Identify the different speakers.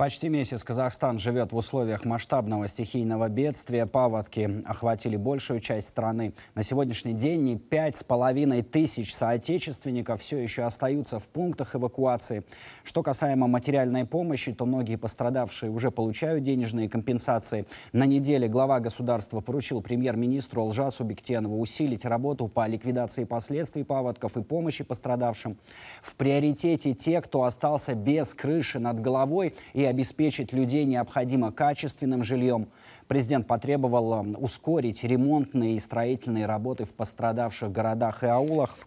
Speaker 1: Почти месяц Казахстан живет в условиях масштабного стихийного бедствия. Паводки охватили большую часть страны. На сегодняшний день не пять с половиной тысяч соотечественников все еще остаются в пунктах эвакуации. Что касаемо материальной помощи, то многие пострадавшие уже получают денежные компенсации. На неделе глава государства поручил премьер-министру Лжасу Бектенову усилить работу по ликвидации последствий паводков и помощи пострадавшим. В приоритете те, кто остался без крыши над головой и обеспечить людей необходимо качественным жильем. Президент потребовал ускорить ремонтные и строительные работы в пострадавших городах и аулах.